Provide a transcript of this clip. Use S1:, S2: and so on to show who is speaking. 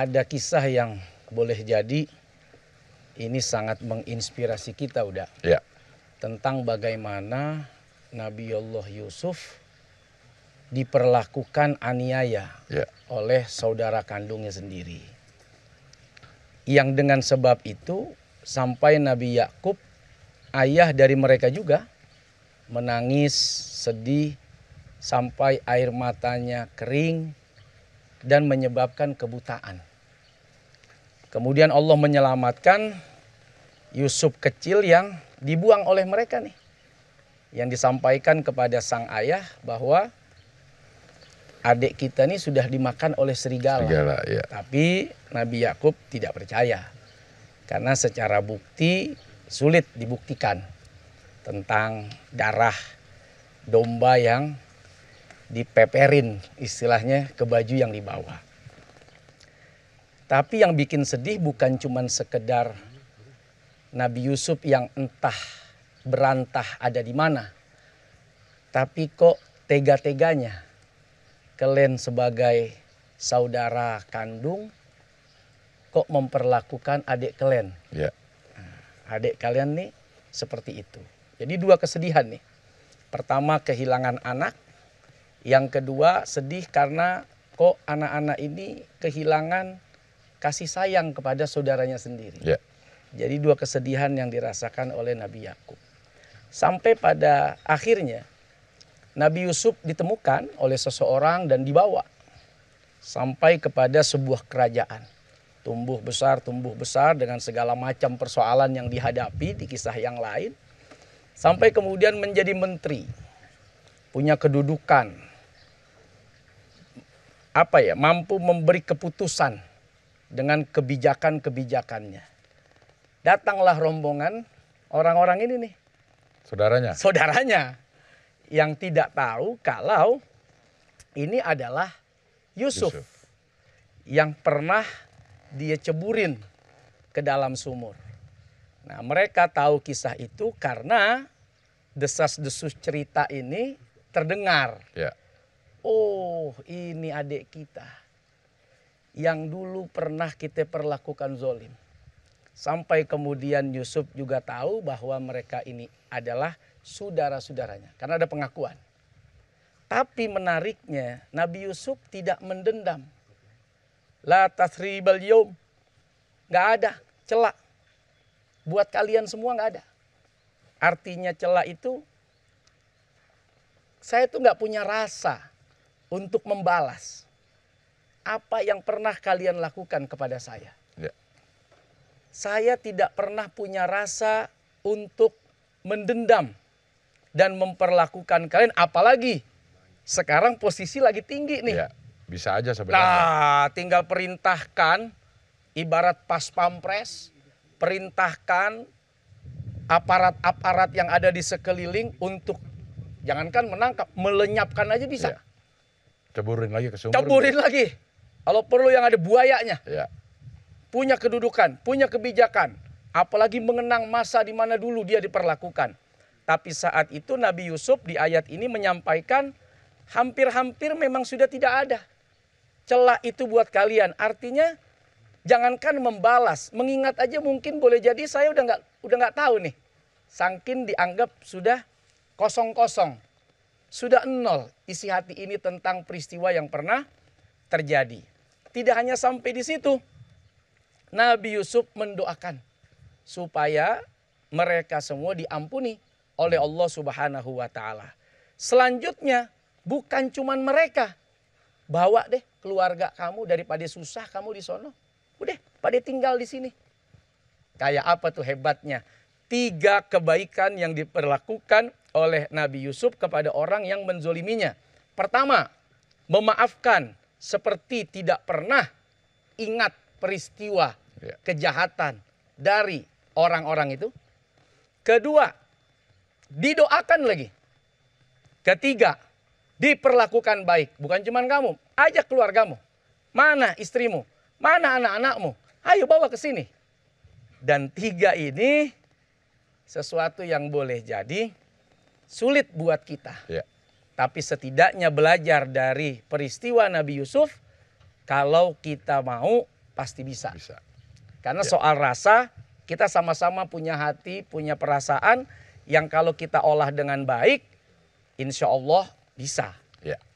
S1: ada kisah yang boleh jadi ini sangat menginspirasi kita udah ya. tentang bagaimana Nabi Allah Yusuf diperlakukan aniaya ya. oleh saudara kandungnya sendiri yang dengan sebab itu sampai Nabi Yakub ayah dari mereka juga menangis sedih sampai air matanya kering dan menyebabkan kebutaan Kemudian Allah menyelamatkan Yusuf kecil yang dibuang oleh mereka nih. Yang disampaikan kepada sang ayah bahwa adik kita ini sudah dimakan oleh serigala. serigala ya. Tapi Nabi Yakub tidak percaya. Karena secara bukti sulit dibuktikan tentang darah domba yang dipeperin istilahnya ke baju yang dibawa. Tapi yang bikin sedih bukan cuman sekedar Nabi Yusuf yang entah berantah ada di mana. Tapi kok tega-teganya kalian sebagai saudara kandung kok memperlakukan adik kalian. Ya. Adik kalian nih seperti itu. Jadi dua kesedihan nih. Pertama kehilangan anak, yang kedua sedih karena kok anak-anak ini kehilangan kasih sayang kepada saudaranya sendiri. Yeah. Jadi dua kesedihan yang dirasakan oleh Nabi Yakub. Sampai pada akhirnya Nabi Yusuf ditemukan oleh seseorang dan dibawa sampai kepada sebuah kerajaan. Tumbuh besar, tumbuh besar dengan segala macam persoalan yang dihadapi di kisah yang lain. Sampai kemudian menjadi menteri, punya kedudukan, apa ya mampu memberi keputusan dengan kebijakan-kebijakannya. Datanglah rombongan orang-orang ini nih. Saudaranya. Saudaranya yang tidak tahu kalau ini adalah Yusuf, Yusuf. yang pernah dia ceburin ke dalam sumur. Nah, mereka tahu kisah itu karena desas-desus cerita ini terdengar. Ya. Oh, ini adik kita yang dulu pernah kita perlakukan zolim. Sampai kemudian Yusuf juga tahu bahwa mereka ini adalah saudara-saudaranya. Karena ada pengakuan. Tapi menariknya Nabi Yusuf tidak mendendam. La tasribal yom, Gak ada celak. Buat kalian semua gak ada. Artinya celak itu saya tuh gak punya rasa untuk membalas apa yang pernah kalian lakukan kepada saya. Ya. Saya tidak pernah punya rasa untuk mendendam dan memperlakukan kalian apalagi sekarang posisi lagi tinggi nih. Ya, bisa aja sebenarnya. Nah, tinggal perintahkan ibarat pas pampres, perintahkan aparat-aparat yang ada di sekeliling untuk jangankan menangkap, melenyapkan aja bisa. Ya. Ceburin lagi ke sumur. Ceburin lagi. Kalau perlu yang ada buayanya. Ya. Punya kedudukan, punya kebijakan. Apalagi mengenang masa di mana dulu dia diperlakukan. Tapi saat itu Nabi Yusuf di ayat ini menyampaikan hampir-hampir memang sudah tidak ada. Celah itu buat kalian. Artinya jangankan membalas, mengingat aja mungkin boleh jadi saya udah nggak udah nggak tahu nih. Sangkin dianggap sudah kosong-kosong. Sudah nol isi hati ini tentang peristiwa yang pernah terjadi. Tidak hanya sampai di situ. Nabi Yusuf mendoakan supaya mereka semua diampuni oleh Allah Subhanahu wa taala. Selanjutnya bukan cuman mereka. Bawa deh keluarga kamu daripada susah kamu di sono. Udah, pada tinggal di sini. Kayak apa tuh hebatnya? Tiga kebaikan yang diperlakukan oleh Nabi Yusuf kepada orang yang menzoliminya. Pertama, memaafkan seperti tidak pernah ingat peristiwa ya. kejahatan dari orang-orang itu. Kedua, didoakan lagi. Ketiga, diperlakukan baik. Bukan cuma kamu, ajak keluargamu. Mana istrimu? Mana anak-anakmu? Ayo bawa ke sini. Dan tiga ini sesuatu yang boleh jadi sulit buat kita. Ya. Tapi setidaknya belajar dari peristiwa Nabi Yusuf, kalau kita mau pasti bisa. bisa. Karena ya. soal rasa, kita sama-sama punya hati, punya perasaan yang kalau kita olah dengan baik, insya Allah bisa. Ya.